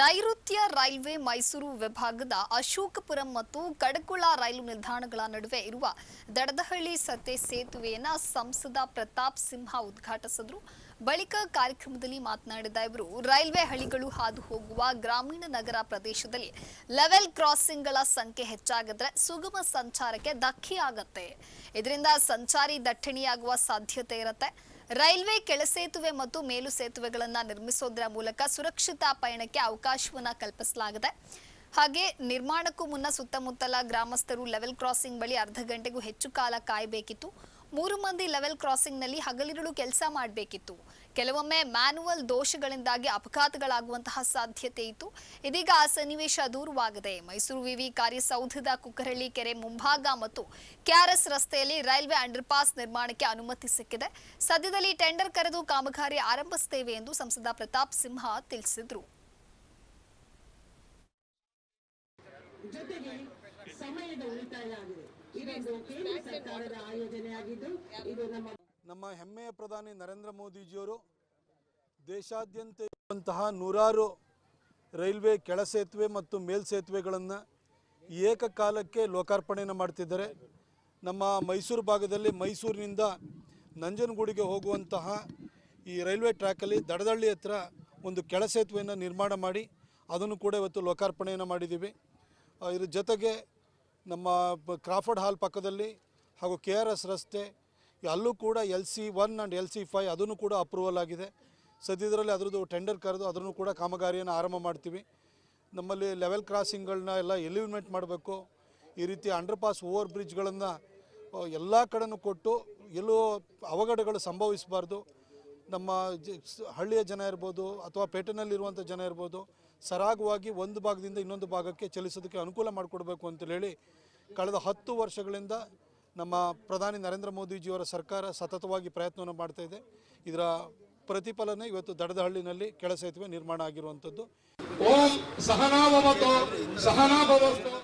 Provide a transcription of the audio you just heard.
ನೈಋತ್ಯ ರೈಲ್ವೆ ಮೈಸೂರು ವಿಭಾಗದ ಅಶೋಕಪುರಂ ಮತ್ತು ಕಡಕುಳ ರೈಲು ನಿಲ್ದಾಣಗಳ ನಡುವೆ ಇರುವ ದಡದಹಳ್ಳಿ ಸತೆ ಸೇತುವೆಯನ್ನು ಸಂಸದ ಪ್ರತಾಪ್ ಸಿಂಹ ಉದ್ಘಾಟಿಸಿದ್ರು ಬಳಿಕ ಕಾರ್ಯಕ್ರಮದಲ್ಲಿ ಮಾತನಾಡಿದ ಇವರು ರೈಲ್ವೆ ಹಳಿಗಳು ಹಾದು ಹೋಗುವ ಗ್ರಾಮೀಣ ನಗರ ಪ್ರದೇಶದಲ್ಲಿ ಲೆವೆಲ್ ಕ್ರಾಸಿಂಗ್ಗಳ ಸಂಖ್ಯೆ ಹೆಚ್ಚಾಗಿದ್ರೆ ಸುಗಮ ಸಂಚಾರಕ್ಕೆ ಧಕ್ಕೆಯಾಗತ್ತೆ ಇದರಿಂದ ಸಂಚಾರಿ ದಟ್ಟಣೆಯಾಗುವ ಸಾಧ್ಯತೆ ಇರುತ್ತೆ ರೈಲ್ವೆ ಕೆಳಸೇತುವೆ ಮತ್ತು ಮೇಲು ಸೇತುವೆಗಳನ್ನು ನಿರ್ಮಿಸೋದ್ರ ಮೂಲಕ ಸುರಕ್ಷಿತ ಪಯಣಕ್ಕೆ ಅವಕಾಶವನ್ನ ಕಲ್ಪಿಸಲಾಗಿದೆ ಹಾಗೆ ನಿರ್ಮಾಣಕ್ಕೂ ಮುನ್ನ ಸುತ್ತಮುತ್ತಲ ಗ್ರಾಮಸ್ಥರು ಲೆವೆಲ್ ಕ್ರಾಸಿಂಗ್ ಬಳಿ ಅರ್ಧ ಗಂಟೆಗೂ ಹೆಚ್ಚು ಕಾಲ ಕಾಯಬೇಕಿತ್ತು ಮೂರು ಮಂದಿ ಲೆವೆಲ್ ಕ್ರಾಸಿಂಗ್ನಲ್ಲಿ ಹಗಲಿರುಳು ಕೆಲಸ ಮಾಡಬೇಕಿತ್ತು ಕೆಲವೊಮ್ಮೆ ಮ್ಯಾನುವಲ್ ದೋಷಗಳಿಂದಾಗಿ ಅಪಘಾತಗಳಾಗುವಂತಹ ಸಾಧ್ಯತೆ ಇತ್ತು ಇದೀಗ ಆ ಸನ್ನಿವೇಶ ದೂರವಾಗಿದೆ ಮೈಸೂರು ವಿವಿ ಕಾರ್ಯಸೌಧದ ಕುಕ್ಕರಹಳ್ಳಿ ಕೆರೆ ಮುಂಭಾಗ ಮತ್ತು ಕೆಆರ್ಎಸ್ ರಸ್ತೆಯಲ್ಲಿ ರೈಲ್ವೆ ಅಂಡರ್ಪಾಸ್ ನಿರ್ಮಾಣಕ್ಕೆ ಅನುಮತಿ ಸಿಕ್ಕಿದೆ ಸದ್ಯದಲ್ಲಿ ಟೆಂಡರ್ ಕರೆದು ಕಾಮಗಾರಿ ಆರಂಭಿಸುತ್ತೇವೆ ಎಂದು ಸಂಸದ ಪ್ರತಾಪ್ ಸಿಂಹ ತಿಳಿಸಿದರು ಜೊತೆಗೆ ಸಮಯದ ಉಳಿತಾಯ ಆಗಿದೆ ನಮ್ಮ ಹೆಮ್ಮೆಯ ಪ್ರಧಾನಿ ನರೇಂದ್ರ ಮೋದಿಜಿಯವರು ದೇಶಾದ್ಯಂತ ಇರುವಂತಹ ನೂರಾರು ರೈಲ್ವೆ ಕೆಳ ಸೇತುವೆ ಮತ್ತು ಮೇಲ್ಸೇತುವೆಗಳನ್ನು ಏಕಕಾಲಕ್ಕೆ ಲೋಕಾರ್ಪಣೆಯನ್ನು ಮಾಡ್ತಿದ್ದಾರೆ ನಮ್ಮ ಮೈಸೂರು ಭಾಗದಲ್ಲಿ ಮೈಸೂರಿನಿಂದ ನಂಜನಗೂಡಿಗೆ ಹೋಗುವಂತಹ ಈ ರೈಲ್ವೆ ಟ್ರ್ಯಾಕಲ್ಲಿ ದಡದಳ್ಳಿ ಹತ್ರ ಒಂದು ಕೆಳಸೇತುವೆಯನ್ನು ನಿರ್ಮಾಣ ಮಾಡಿ ಅದನ್ನು ಕೂಡ ಇವತ್ತು ಲೋಕಾರ್ಪಣೆಯನ್ನು ಮಾಡಿದ್ದೀವಿ ಇದ್ರ ಜೊತೆಗೆ ನಮ್ಮ ಕ್ರಾಫರ್ಡ್ ಹಾಲ್ ಪಕ್ಕದಲ್ಲಿ ಹಾಗೂ ಕೆ ಆರ್ ಎಸ್ ರಸ್ತೆ ಅಲ್ಲೂ ಕೂಡ L C one and L C five ಅದನ್ನು ಕೂಡ ಅಪ್ರೂವಲ್ ಆಗಿದೆ ಸದ್ಯದರಲ್ಲಿ ಅದರದ್ದು ಟೆಂಡರ್ ಕರೆದು ಅದನ್ನು ಕೂಡ ಕಾಮಗಾರಿಯನ್ನು ಆರಂಭ ಮಾಡ್ತೀವಿ ನಮ್ಮಲ್ಲಿ ಲೆವೆಲ್ ಕ್ರಾಸಿಂಗ್ಗಳನ್ನ ಎಲ್ಲ ಎಲಿಮಿನೇಟ್ ಮಾಡಬೇಕು ಈ ರೀತಿ ಅಂಡರ್ ಪಾಸ್ ಓವರ್ ಬ್ರಿಡ್ಜ್ಗಳನ್ನು ಎಲ್ಲ ಕಡೆಯೂ ಕೊಟ್ಟು ಎಲ್ಲೂ ಅವಘಡಗಳು ಸಂಭವಿಸಬಾರ್ದು ನಮ್ಮ ಹಳ್ಳಿಯ ಜನ ಇರ್ಬೋದು ಅಥವಾ ಪೇಟೆನಲ್ಲಿರುವಂಥ ಜನ ಇರ್ಬೋದು ಸರಾಗವಾಗಿ ಒಂದು ಭಾಗದಿಂದ ಇನ್ನೊಂದು ಭಾಗಕ್ಕೆ ಚಲಿಸೋದಕ್ಕೆ ಅನುಕೂಲ ಮಾಡಿಕೊಡ್ಬೇಕು ಅಂತೇಳಿ ಕಳೆದ ಹತ್ತು ವರ್ಷಗಳಿಂದ ನಮ್ಮ ಪ್ರಧಾನಿ ನರೇಂದ್ರ ಮೋದಿಜಿಯವರ ಸರ್ಕಾರ ಸತತವಾಗಿ ಪ್ರಯತ್ನವನ್ನು ಮಾಡ್ತಾ ಇದೆ ಇದರ ಪ್ರತಿಫಲನೆ ಇವತ್ತು ದಡದಹಳ್ಳಿನಲ್ಲಿ ಕೆಳ ಸೇತುವೆ ನಿರ್ಮಾಣ ಆಗಿರುವಂಥದ್ದು ಓಂ ಸಹನಾಭವತೋ ಸಹನಾಭವಸ್ತೋ